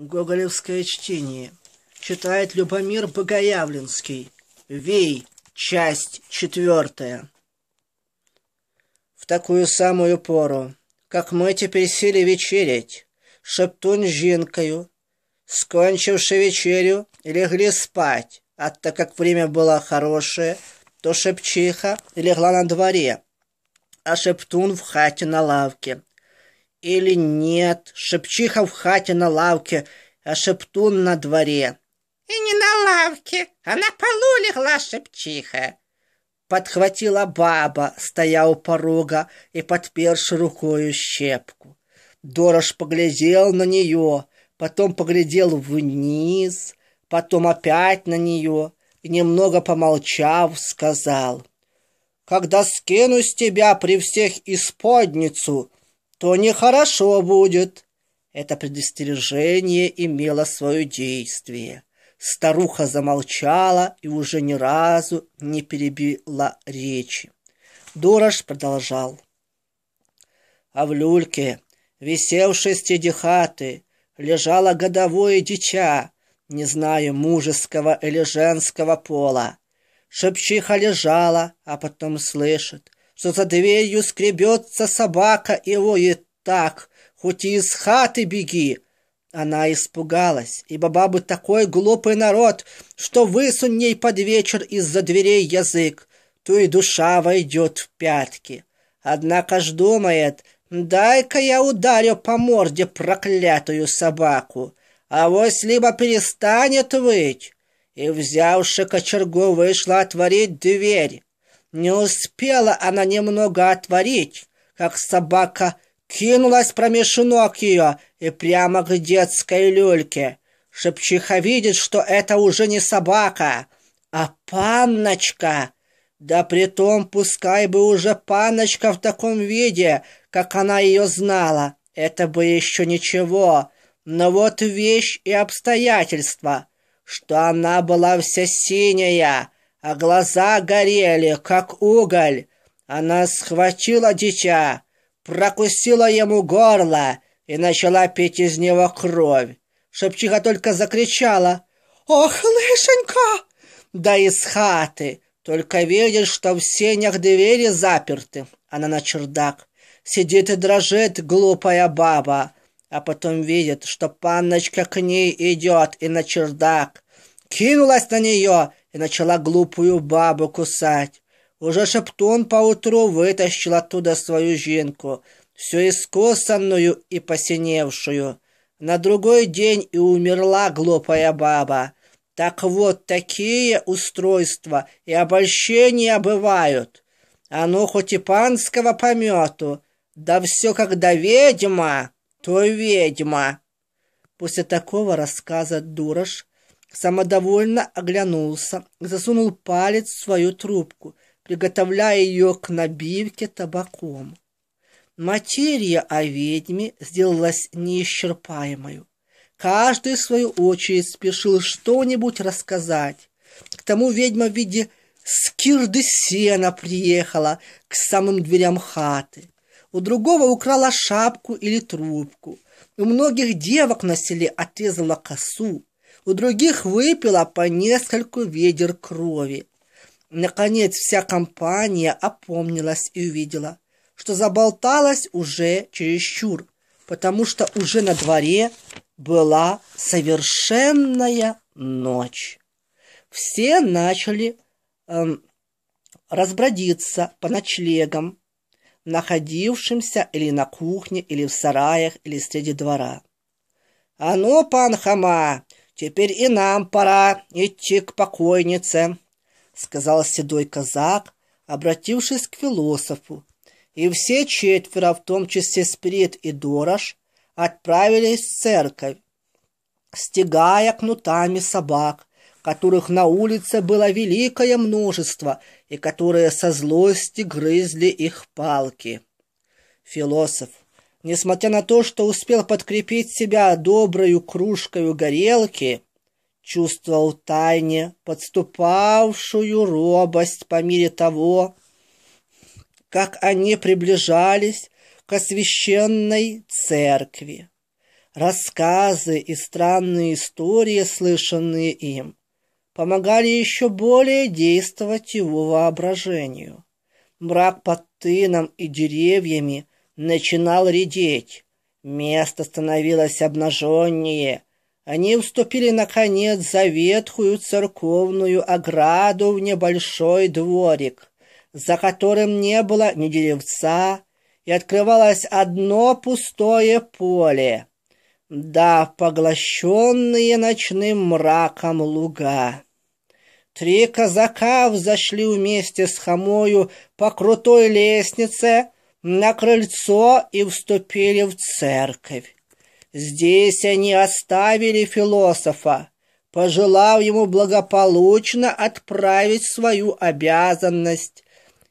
Гоголевское чтение. Читает Любомир Богоявленский. Вей. Часть четвертая. В такую самую пору, как мы теперь сели вечерять, шептун с жинкою, скончивши вечерю, легли спать, а так как время было хорошее, то шепчиха легла на дворе, а шептун в хате на лавке или нет, шепчиха в хате на лавке, а шептун на дворе. И не на лавке, а на полу легла шепчиха. Подхватила баба, стоя у порога и подперши рукою щепку. Дорож поглядел на нее, потом поглядел вниз, потом опять на нее и, немного помолчав, сказал, «Когда скину с тебя при всех исподницу, то нехорошо будет. Это предостережение имело свое действие. Старуха замолчала и уже ни разу не перебила речи. Дорож продолжал. А в люльке, висевшей стедихаты, лежало годовое дитя, не зная мужеского или женского пола. Шепчиха лежала, а потом слышит что за дверью скребется собака и воет так, хоть и из хаты беги. Она испугалась, ибо бабы такой глупый народ, что высунь ней под вечер из-за дверей язык, то и душа войдет в пятки. Однако ж думает, дай-ка я ударю по морде проклятую собаку, а вось либо перестанет выть. И, взявши кочергу, вышла отворить дверь. Не успела она немного отворить, как собака кинулась промеж ног ее и прямо к детской люльке. Шепчиха видит, что это уже не собака, а панночка. Да притом, пускай бы уже панночка в таком виде, как она ее знала. Это бы еще ничего. Но вот вещь и обстоятельства, что она была вся синяя, а глаза горели, как уголь. Она схватила дича, прокусила ему горло и начала пить из него кровь. Шепчиха только закричала «Ох, лышенька!» Да из хаты, только видит, что в сенях двери заперты. Она на чердак. Сидит и дрожит глупая баба, а потом видит, что панночка к ней идет и на чердак. Кинулась на нее и начала глупую бабу кусать. Уже шептун поутру вытащил оттуда свою женку, всю искусанную и посиневшую. На другой день и умерла глупая баба. Так вот, такие устройства и обольщения бывают. Оно а ну, хоть и панского помету, да все когда ведьма, то ведьма. После такого рассказа Дураш самодовольно оглянулся, засунул палец в свою трубку, приготовляя ее к набивке табаком. Материя о ведьме сделалась неисчерпаемою. Каждый, в свою очередь, спешил что-нибудь рассказать. К тому ведьма в виде скирды сена приехала к самым дверям хаты. У другого украла шапку или трубку. У многих девок на селе отрезала косу у других выпила по нескольку ведер крови. Наконец вся компания опомнилась и увидела, что заболталась уже чересчур, потому что уже на дворе была совершенная ночь. Все начали эм, разбродиться по ночлегам, находившимся или на кухне, или в сараях, или среди двора. «А ну, пан Хама, Теперь и нам пора идти к покойнице, сказал седой казак, обратившись к философу. И все четверо, в том числе Спирит и Дорож, отправились в церковь, стегая кнутами собак, которых на улице было великое множество и которые со злости грызли их палки. Философ несмотря на то, что успел подкрепить себя доброю кружкой горелки, чувствовал тайне подступавшую робость по мере того, как они приближались к священной церкви. Рассказы и странные истории, слышанные им, помогали еще более действовать его воображению. Мрак под тыном и деревьями – начинал редеть. Место становилось обнаженнее. Они уступили, наконец, за ветхую церковную ограду в небольшой дворик, за которым не было ни деревца, и открывалось одно пустое поле. Да, поглощенные ночным мраком луга. Три казака взошли вместе с Хамою по крутой лестнице — на крыльцо и вступили в церковь. Здесь они оставили философа, пожелав ему благополучно отправить свою обязанность,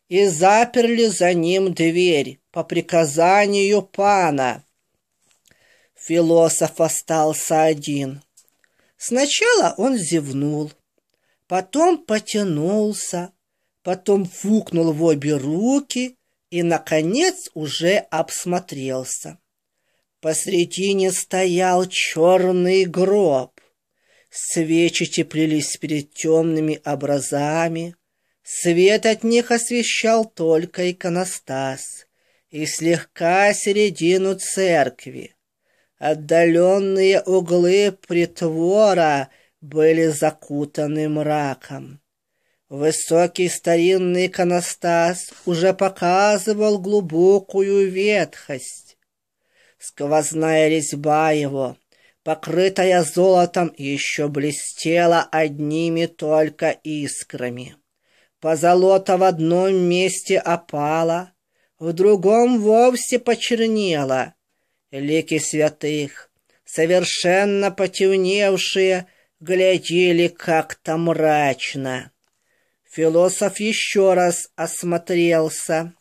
и заперли за ним дверь по приказанию пана. Философ остался один. Сначала он зевнул, потом потянулся, потом фукнул в обе руки и, наконец, уже обсмотрелся. Посредине стоял черный гроб. Свечи теплились перед темными образами. Свет от них освещал только иконостас и слегка середину церкви. Отдаленные углы притвора были закутаны мраком. Высокий старинный иконостас уже показывал глубокую ветхость. Сквозная резьба его, покрытая золотом, еще блестела одними только искрами. Позолота в одном месте опала, в другом вовсе почернела. Лики святых, совершенно потемневшие, глядели как-то мрачно. Философ еще раз осмотрелся.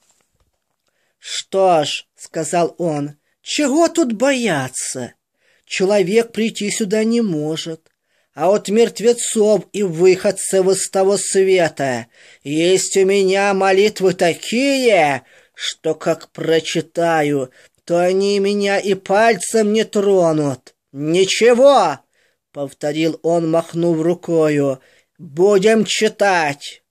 «Что ж», — сказал он, — «чего тут бояться? Человек прийти сюда не может. А от мертвецов и выходцев из того света есть у меня молитвы такие, что как прочитаю, то они меня и пальцем не тронут. Ничего!» — повторил он, махнув рукою. «Будем читать!»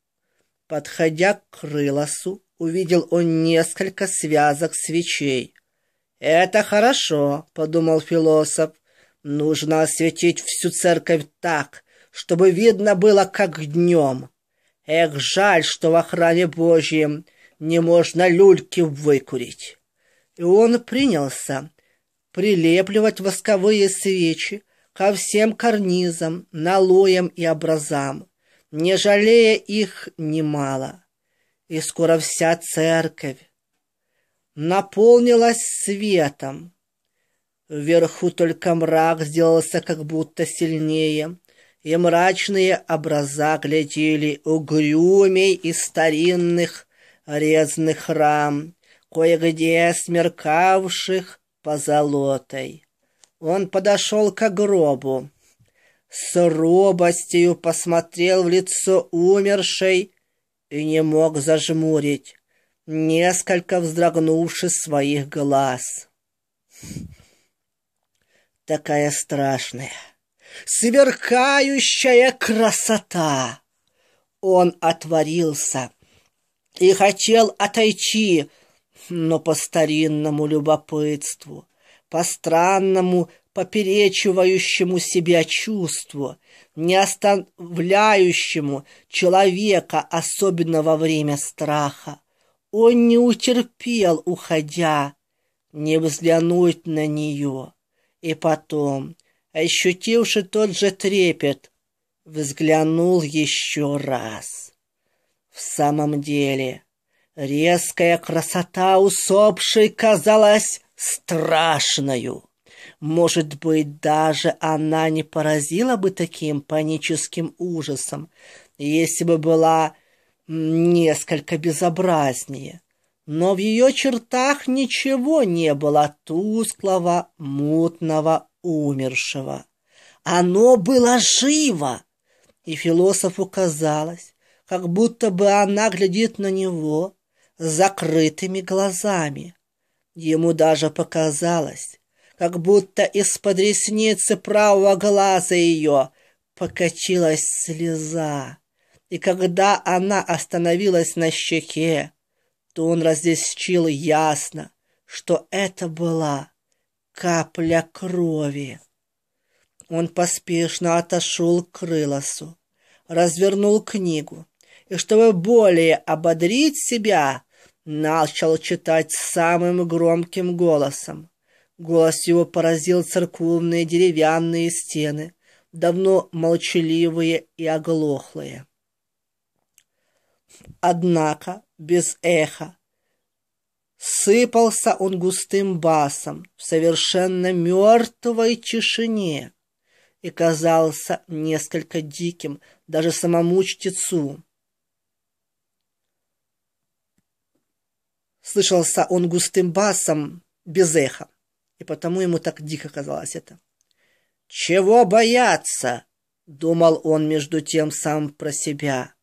Подходя к крылосу, увидел он несколько связок свечей. «Это хорошо», — подумал философ. «Нужно осветить всю церковь так, чтобы видно было, как днем. Эх, жаль, что в охране Божьем не можно люльки выкурить». И он принялся прилепливать восковые свечи ко всем карнизам, налоям и образам не жалея их немало. И скоро вся церковь наполнилась светом. Вверху только мрак сделался как будто сильнее, и мрачные образа глядели угрюмей из старинных резных рам кое-где смеркавших позолотой. Он подошел к гробу, с робостью посмотрел в лицо умершей и не мог зажмурить, несколько вздрогнувши своих глаз. Такая страшная, сверкающая красота! Он отворился и хотел отойти, но по старинному любопытству — по странному, поперечивающему себя чувству, не оставляющему человека, особенно во время страха. Он не утерпел, уходя, не взглянуть на нее. И потом, ощутивши тот же трепет, взглянул еще раз. В самом деле, резкая красота усопшей казалась страшную. Может быть, даже она не поразила бы таким паническим ужасом, если бы была несколько безобразнее. Но в ее чертах ничего не было тусклого, мутного, умершего. Оно было живо, и философу казалось, как будто бы она глядит на него закрытыми глазами. Ему даже показалось, как будто из-под ресницы правого глаза ее покачилась слеза. И когда она остановилась на щеке, то он различил ясно, что это была капля крови. Он поспешно отошел к Крылосу, развернул книгу, и, чтобы более ободрить себя, начал читать самым громким голосом. Голос его поразил церковные деревянные стены, давно молчаливые и оглохлые. Однако без эха. Сыпался он густым басом в совершенно мертвой тишине и казался несколько диким даже самому чтецу. Слышался он густым басом, без эха. И потому ему так дико казалось это. «Чего бояться?» — думал он между тем сам про себя.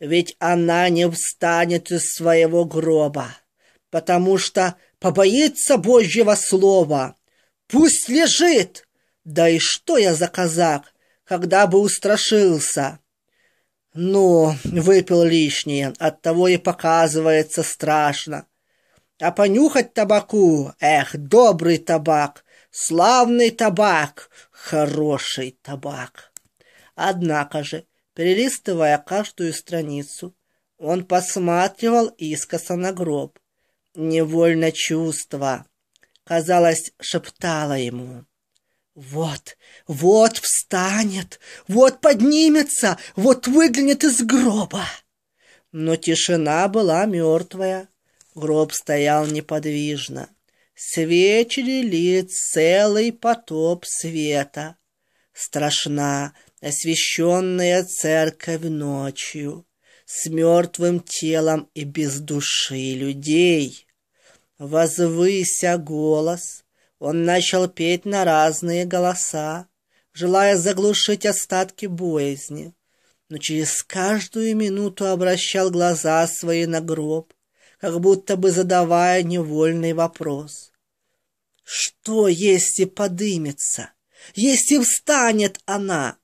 «Ведь она не встанет из своего гроба, потому что побоится Божьего слова. Пусть лежит! Да и что я за казак, когда бы устрашился!» «Ну, выпил лишнее, оттого и показывается страшно. А понюхать табаку, эх, добрый табак, славный табак, хороший табак. Однако же, перелистывая каждую страницу, он посматривал искоса на гроб. Невольно чувство, казалось, шептало ему. Вот, вот встанет, вот поднимется, вот выглянет из гроба. Но тишина была мертвая. Гроб стоял неподвижно. Свечи лили целый потоп света. Страшна освещенная церковь ночью, с мертвым телом и без души людей. Возвыся голос, он начал петь на разные голоса, желая заглушить остатки боязни, но через каждую минуту обращал глаза свои на гроб, как будто бы задавая невольный вопрос. Что, если подымется? Если встанет она?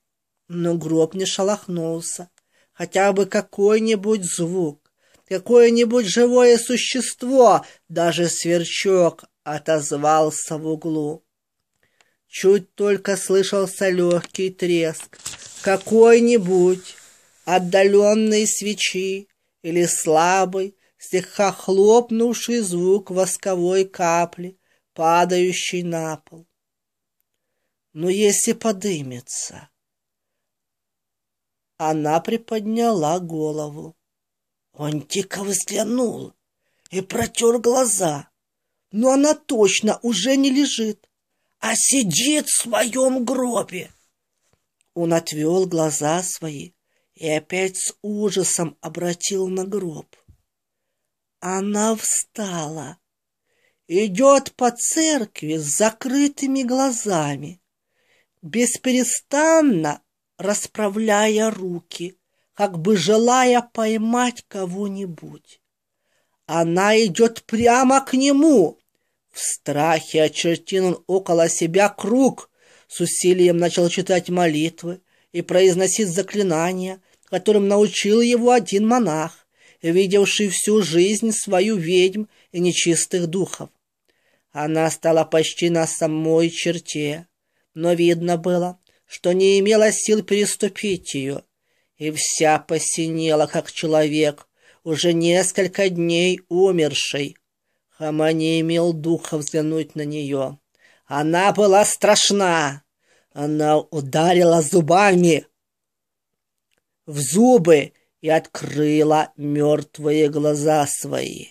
Но гроб не шелохнулся. Хотя бы какой-нибудь звук, какое-нибудь живое существо, даже сверчок, отозвался в углу. Чуть только слышался легкий треск какой-нибудь отдаленной свечи или слабый, слегка хлопнувший звук восковой капли, падающей на пол. Но «Ну, если подымется... Она приподняла голову. Он тихо взглянул и протер глаза. Но она точно уже не лежит, а сидит в своем гробе. Он отвел глаза свои и опять с ужасом обратил на гроб. Она встала, идет по церкви с закрытыми глазами, бесперестанно расправляя руки, как бы желая поймать кого-нибудь. Она идет прямо к нему. В страхе очертил он около себя круг, с усилием начал читать молитвы и произносить заклинания, которым научил его один монах видевший всю жизнь свою ведьм и нечистых духов. Она стала почти на самой черте, но видно было, что не имела сил переступить ее, и вся посинела, как человек, уже несколько дней умерший. Хама не имел духа взглянуть на нее. Она была страшна. Она ударила зубами в зубы и открыла мертвые глаза свои.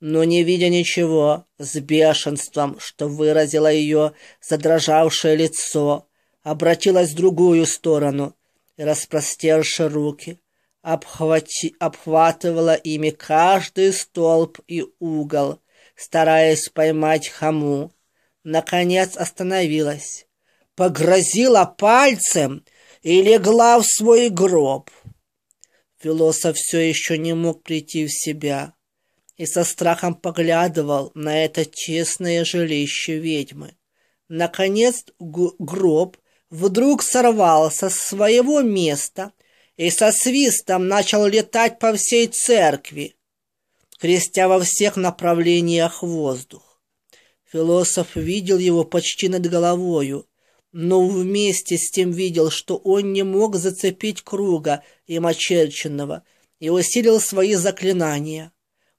Но, не видя ничего, с бешенством, что выразило ее задрожавшее лицо, обратилась в другую сторону и, распростерши руки, обхвати... обхватывала ими каждый столб и угол, стараясь поймать хаму. Наконец остановилась, погрозила пальцем и легла в свой гроб. Философ все еще не мог прийти в себя и со страхом поглядывал на это честное жилище ведьмы. Наконец гроб вдруг сорвался с своего места и со свистом начал летать по всей церкви, крестя во всех направлениях воздух. Философ видел его почти над головою, но вместе с тем видел, что он не мог зацепить круга им очерченного, и усилил свои заклинания.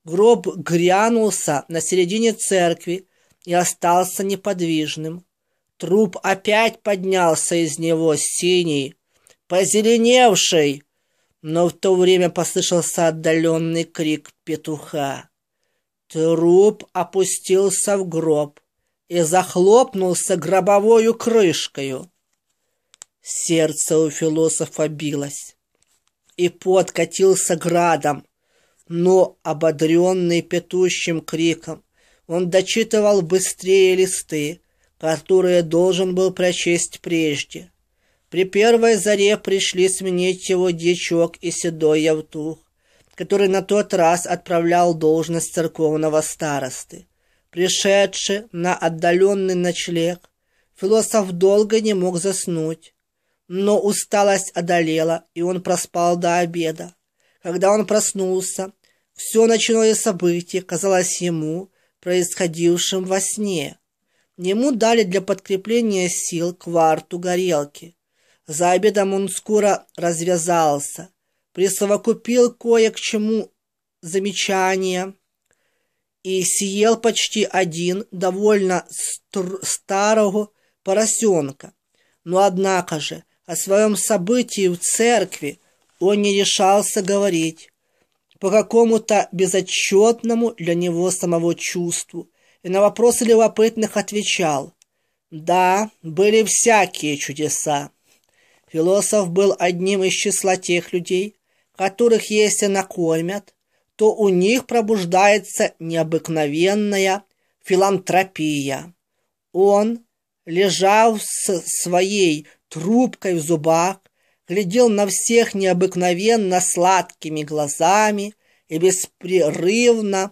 Гроб грянулся на середине церкви и остался неподвижным. Труп опять поднялся из него синий, позеленевший, но в то время послышался отдаленный крик петуха. Труп опустился в гроб и захлопнулся гробовою крышкою. Сердце у философа билось, и пот катился градом, но, ободренный петущим криком, он дочитывал быстрее листы, которые должен был прочесть прежде. При первой заре пришли сменить его дичок и седой явтух, который на тот раз отправлял должность церковного старосты пришедший на отдаленный ночлег, философ долго не мог заснуть. Но усталость одолела, и он проспал до обеда. Когда он проснулся, все ночное событие казалось ему происходившим во сне. Ему дали для подкрепления сил кварту горелки. За обедом он скоро развязался, присовокупил кое к чему замечания – и съел почти один довольно старого поросенка. Но однако же о своем событии в церкви он не решался говорить по какому-то безотчетному для него самого чувству, и на вопросы любопытных отвечал «Да, были всякие чудеса». Философ был одним из числа тех людей, которых если накормят, то у них пробуждается необыкновенная филантропия. Он, лежал с своей трубкой в зубах, глядел на всех необыкновенно сладкими глазами и беспрерывно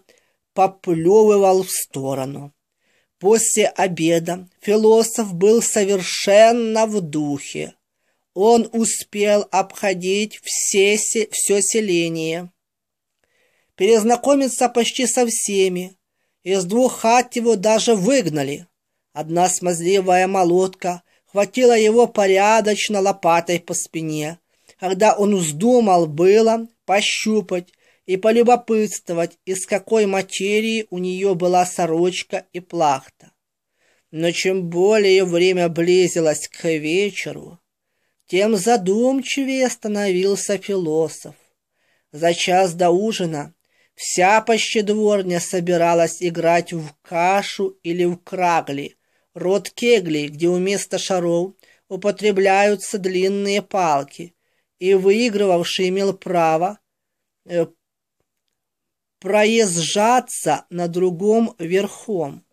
поплевывал в сторону. После обеда философ был совершенно в духе. Он успел обходить все, все селение – перезнакомиться почти со всеми. Из двух хат его даже выгнали. Одна смазливая молотка хватила его порядочно лопатой по спине, когда он вздумал было пощупать и полюбопытствовать, из какой материи у нее была сорочка и плахта. Но чем более время близилось к вечеру, тем задумчивее становился философ. За час до ужина Вся пощедворня собиралась играть в кашу или в крагли, род кегли, где вместо шаров употребляются длинные палки, и выигрывавший имел право э, проезжаться на другом верхом.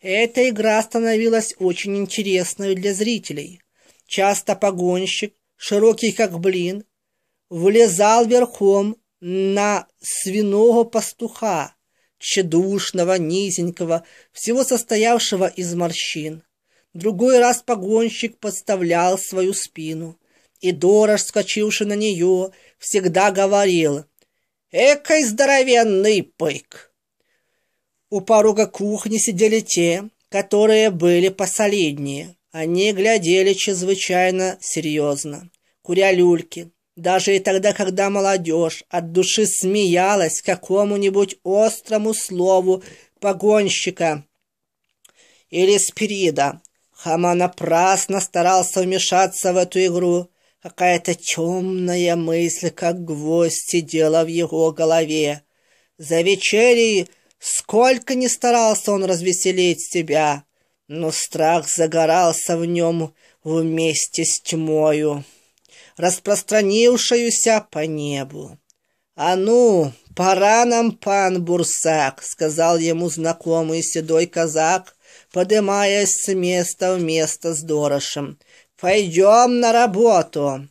Эта игра становилась очень интересной для зрителей. Часто погонщик, широкий как блин, влезал верхом на свиного пастуха, чедушного, низенького, всего состоявшего из морщин. Другой раз погонщик подставлял свою спину, и Дорож, скочивший на нее, всегда говорил «Экой здоровенный пык!» У порога кухни сидели те, которые были посолиднее. Они глядели чрезвычайно серьезно, куря люльки – даже и тогда, когда молодежь от души смеялась какому-нибудь острому слову погонщика или спирида, Хама напрасно старался вмешаться в эту игру. Какая-то темная мысль, как гвоздь, сидела в его голове. За вечерей сколько ни старался он развеселить себя, но страх загорался в нем вместе с тьмою распространившуюся по небу. «А ну, пора нам, пан Бурсак!» — сказал ему знакомый седой казак, подымаясь с места в место с Дорошем. «Пойдем на работу!»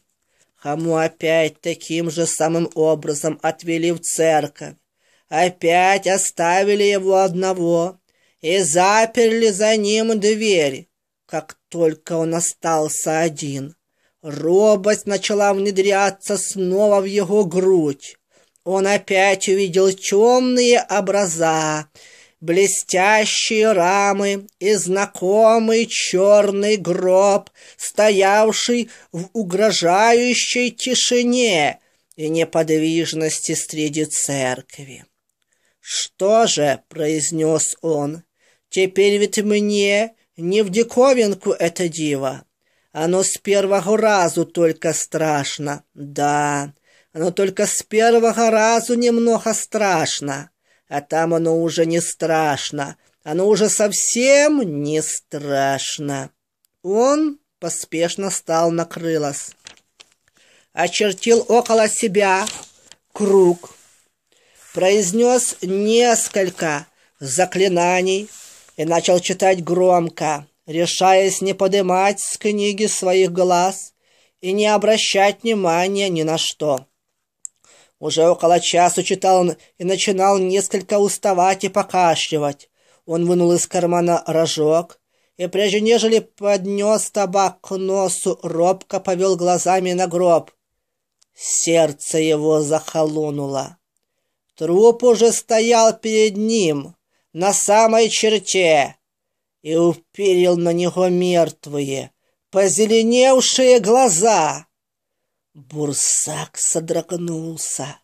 Хаму опять таким же самым образом отвели в церковь. Опять оставили его одного и заперли за ним дверь, как только он остался один. Робость начала внедряться снова в его грудь. Он опять увидел темные образа, блестящие рамы и знакомый черный гроб, стоявший в угрожающей тишине и неподвижности среди церкви. «Что же?» — произнес он. «Теперь ведь мне не в диковинку это диво. Оно с первого разу только страшно. Да, оно только с первого разу немного страшно. А там оно уже не страшно. Оно уже совсем не страшно. Он поспешно стал на крылос. Очертил около себя круг. Произнес несколько заклинаний и начал читать громко решаясь не поднимать с книги своих глаз и не обращать внимания ни на что. Уже около часа читал он и начинал несколько уставать и покашливать. Он вынул из кармана рожок и, прежде нежели поднес табак к носу, робко повел глазами на гроб. Сердце его захолонуло. Труп уже стоял перед ним, на самой черте, и уперил на него мертвые, позеленевшие глаза. Бурсак содрогнулся,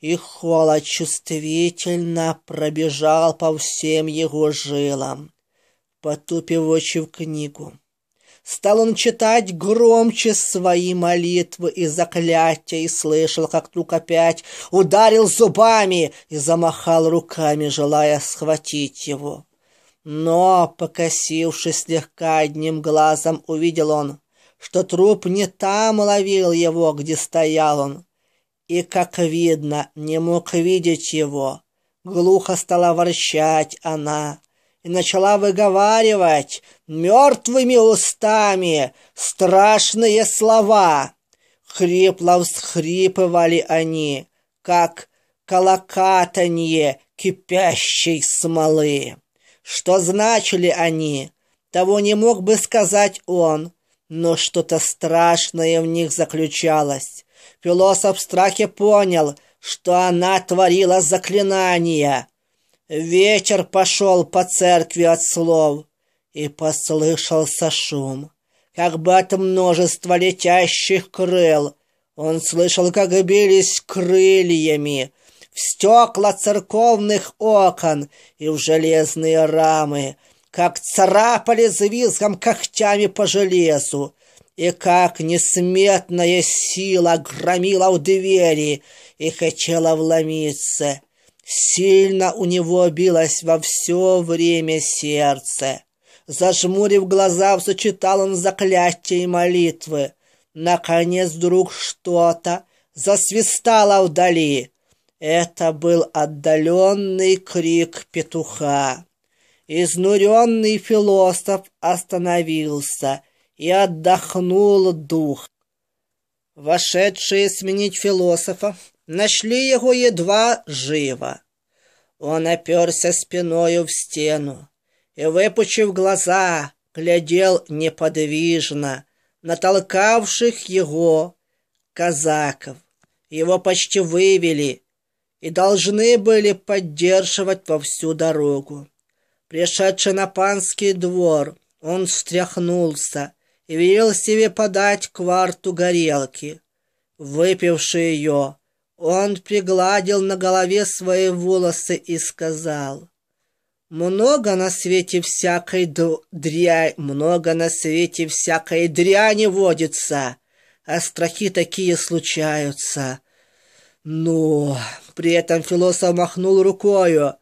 и холод чувствительно пробежал по всем его жилам, потупив очи в книгу. Стал он читать громче свои молитвы и заклятия, и слышал, как тук опять ударил зубами и замахал руками, желая схватить его. Но, покосившись слегка одним глазом, увидел он, что труп не там ловил его, где стоял он. И, как видно, не мог видеть его. Глухо стала ворчать она и начала выговаривать мертвыми устами страшные слова. Хрипло всхрипывали они, как колокатанье кипящей смолы. Что значили они, того не мог бы сказать он, но что-то страшное в них заключалось. Философ в страхе понял, что она творила заклинания. Вечер пошел по церкви от слов, и послышался шум, как бы от множества летящих крыл. Он слышал, как бились крыльями — в стекла церковных окон и в железные рамы, как царапали с когтями по железу, и как несметная сила громила у двери и хотела вломиться. Сильно у него билось во все время сердце. Зажмурив глаза, сочетал он заклятия и молитвы. Наконец вдруг что-то засвистало вдали. Это был отдаленный крик петуха. Изнуренный философ остановился и отдохнул дух. Вошедшие сменить философа нашли его едва живо. Он оперся спиною в стену и, выпучив глаза, глядел неподвижно на толкавших его казаков. Его почти вывели и должны были поддерживать во всю дорогу. Пришедший на панский двор, он встряхнулся и велел себе подать кварту горелки. Выпивший ее, он пригладил на голове свои волосы и сказал, «Много на свете всякой дрянь, много на свете всякой дряни водится, а страхи такие случаются». Но ну, при этом философ махнул рукою.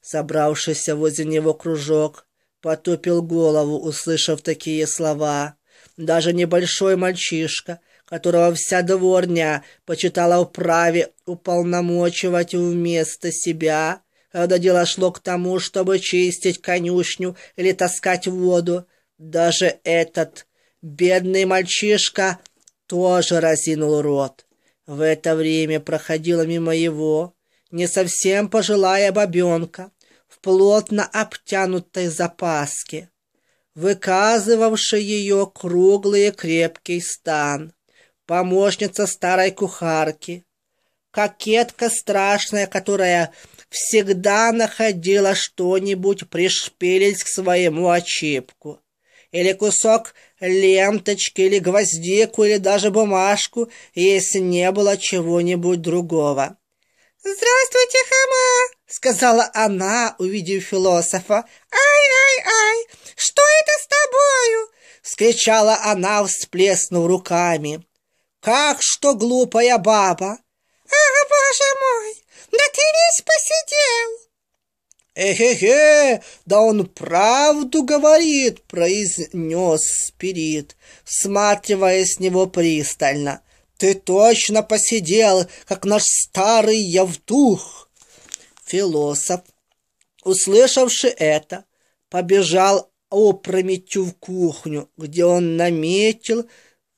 Собравшийся возле него кружок потупил голову, услышав такие слова. Даже небольшой мальчишка, которого вся дворня почитала вправе уполномочивать вместо себя, когда дело шло к тому, чтобы чистить конюшню или таскать воду. Даже этот бедный мальчишка тоже разинул рот. В это время проходила мимо его не совсем пожилая бабенка в плотно обтянутой запаске, выказывавшей ее круглый крепкий стан, помощница старой кухарки, кокетка страшная, которая всегда находила что-нибудь пришпилить к своему очипку или кусок ленточку или гвоздику или даже бумажку, если не было чего-нибудь другого. «Здравствуйте, Хама!» — сказала она, увидев философа. «Ай-ай-ай! Что это с тобою?» — Скричала она, всплеснув руками. «Как что глупая баба!» «Ах, боже мой! Да ты весь посидел!» «Эхе-хе, да он правду говорит!» — произнес спирит, всматривая с него пристально. «Ты точно посидел, как наш старый Явтух!» Философ, услышавши это, побежал опрометью в кухню, где он наметил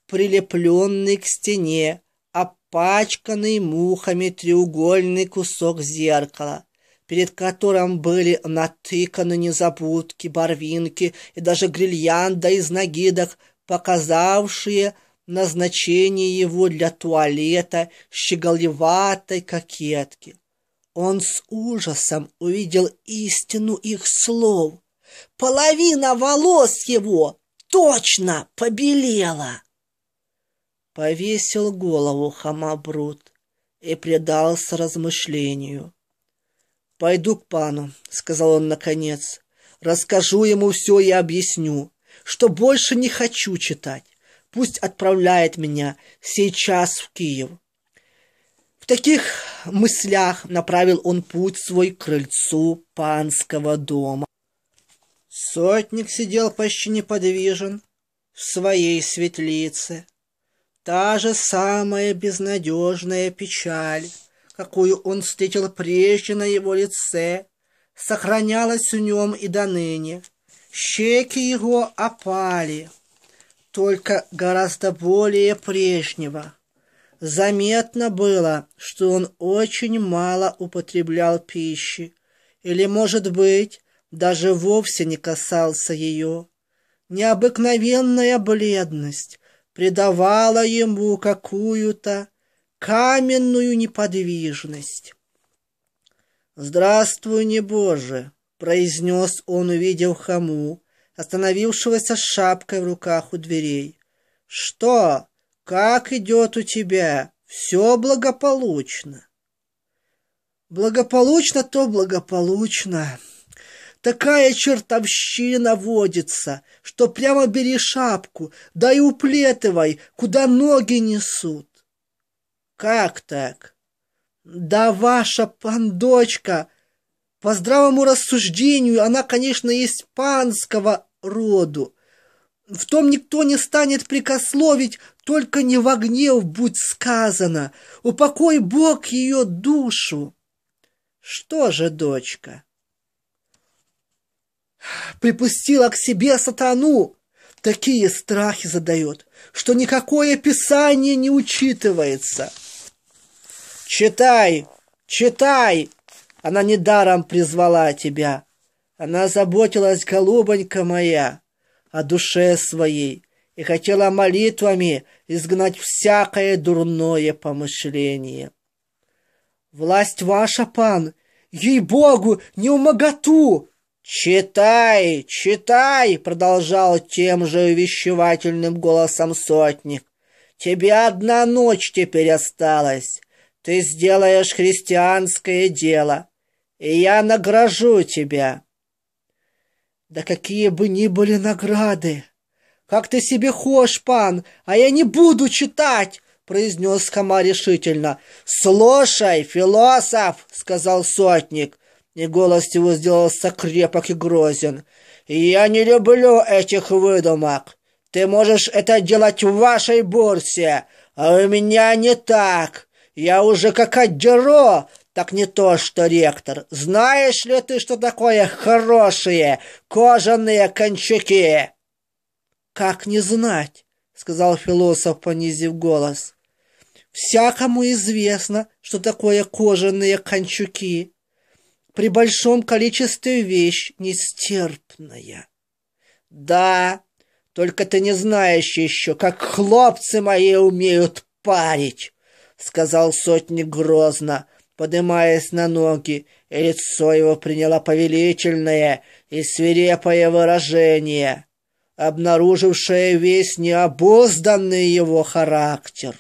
прилепленный к стене, опачканный мухами треугольный кусок зеркала — перед которым были натыканы незабудки, барвинки и даже грильян из нагидок, показавшие назначение его для туалета щеголеватой кокетки. Он с ужасом увидел истину их слов. Половина волос его точно побелела. Повесил голову Хамабрут и предался размышлению. «Пойду к пану», — сказал он наконец. «Расскажу ему все и объясню, что больше не хочу читать. Пусть отправляет меня сейчас в Киев». В таких мыслях направил он путь свой к крыльцу панского дома. Сотник сидел почти неподвижен в своей светлице. Та же самая безнадежная печаль — какую он встретил прежде на его лице, сохранялась в нем и до ныне. Щеки его опали, только гораздо более прежнего. Заметно было, что он очень мало употреблял пищи, или, может быть, даже вовсе не касался ее. Необыкновенная бледность придавала ему какую-то каменную неподвижность. «Здравствуй, небоже!» — произнес он, увидев хаму, остановившегося с шапкой в руках у дверей. «Что? Как идет у тебя? Все благополучно!» «Благополучно, то благополучно!» Такая чертовщина водится, что прямо бери шапку, да и уплетывай, куда ноги несут. «Как так?» «Да ваша пандочка! По здравому рассуждению она, конечно, испанского роду. В том никто не станет прикословить, только не во гнев будь сказано. Упокой Бог ее душу!» «Что же, дочка?» «Припустила к себе сатану!» Такие страхи задает, что никакое писание не учитывается – «Читай! Читай!» Она недаром призвала тебя. Она заботилась, голубонька моя, о душе своей и хотела молитвами изгнать всякое дурное помышление. «Власть ваша, пан! Ей-богу, не умоготу!» «Читай, читай!» — продолжал тем же вещевательным голосом сотник. «Тебе одна ночь теперь осталась ты сделаешь христианское дело, и я награжу тебя. Да какие бы ни были награды! Как ты себе хочешь, пан, а я не буду читать! произнес Хама решительно. «Слушай, философ!» — сказал сотник, и голос его сделался крепок и грозен. «Я не люблю этих выдумок. Ты можешь это делать в вашей бурсе, а у меня не так. Я уже как отдеро, так не то что ректор. Знаешь ли ты, что такое хорошие кожаные кончаки?» «Как не знать?» — сказал философ, понизив голос. «Всякому известно, что такое кожаные кончуки. При большом количестве вещь нестерпная». «Да, только ты не знаешь еще, как хлопцы мои умеют парить» сказал сотник грозно, поднимаясь на ноги, и лицо его приняло повелительное и свирепое выражение, обнаружившее весь необузданный его характер,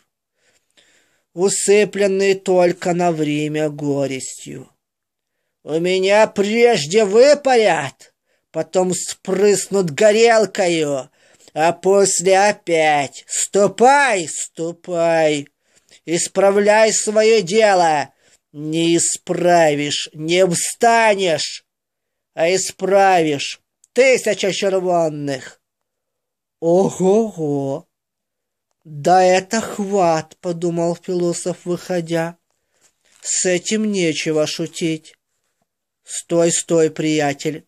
усыпленный только на время горестью. «У меня прежде выпарят, потом спрыснут горелкою, а после опять «Ступай, ступай!» Исправляй свое дело! Не исправишь, не встанешь, а исправишь тысяча червонных!» «Ого-го!» «Да это хват!» — подумал философ, выходя. «С этим нечего шутить!» «Стой, стой, приятель!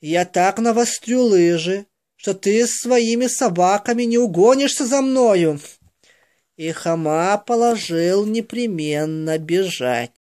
Я так навострю лыжи, что ты с своими собаками не угонишься за мною!» и Хама положил непременно бежать.